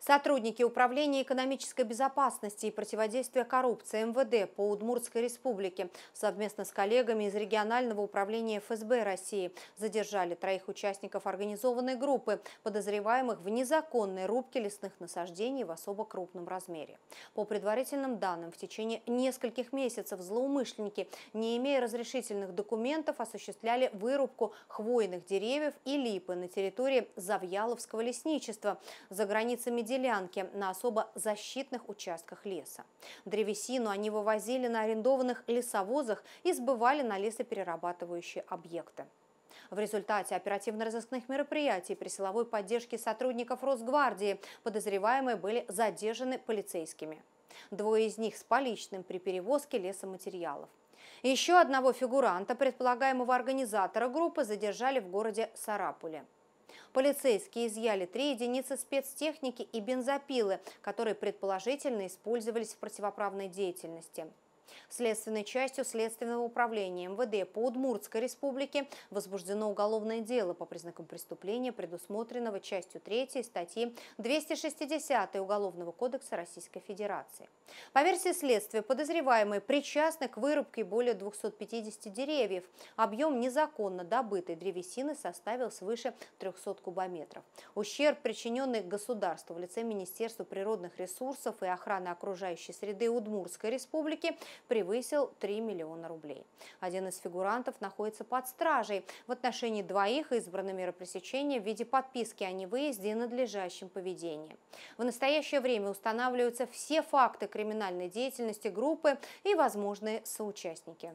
Сотрудники Управления экономической безопасности и противодействия коррупции МВД по Удмуртской республике совместно с коллегами из регионального управления ФСБ России задержали троих участников организованной группы, подозреваемых в незаконной рубке лесных насаждений в особо крупном размере. По предварительным данным, в течение нескольких месяцев злоумышленники, не имея разрешительных документов, осуществляли вырубку хвойных деревьев и липы на территории Завьяловского лесничества за границами делянки на особо защитных участках леса. Древесину они вывозили на арендованных лесовозах и сбывали на лесоперерабатывающие объекты. В результате оперативно-розыскных мероприятий при силовой поддержке сотрудников Росгвардии подозреваемые были задержаны полицейскими. Двое из них с поличным при перевозке лесоматериалов. Еще одного фигуранта, предполагаемого организатора группы, задержали в городе Сарапуле. Полицейские изъяли три единицы спецтехники и бензопилы, которые предположительно использовались в противоправной деятельности. Следственной частью Следственного управления МВД по Удмуртской республике возбуждено уголовное дело по признакам преступления, предусмотренного частью 3 статьи 260 Уголовного кодекса Российской Федерации. По версии следствия, подозреваемые причастны к вырубке более 250 деревьев. Объем незаконно добытой древесины составил свыше 300 кубометров. Ущерб, причиненный государству в лице Министерства природных ресурсов и охраны окружающей среды Удмуртской республики, превысил 3 миллиона рублей. Один из фигурантов находится под стражей. В отношении двоих избрано меры пресечения в виде подписки о невыезде и надлежащем поведении. В настоящее время устанавливаются все факты криминальной деятельности группы и возможные соучастники.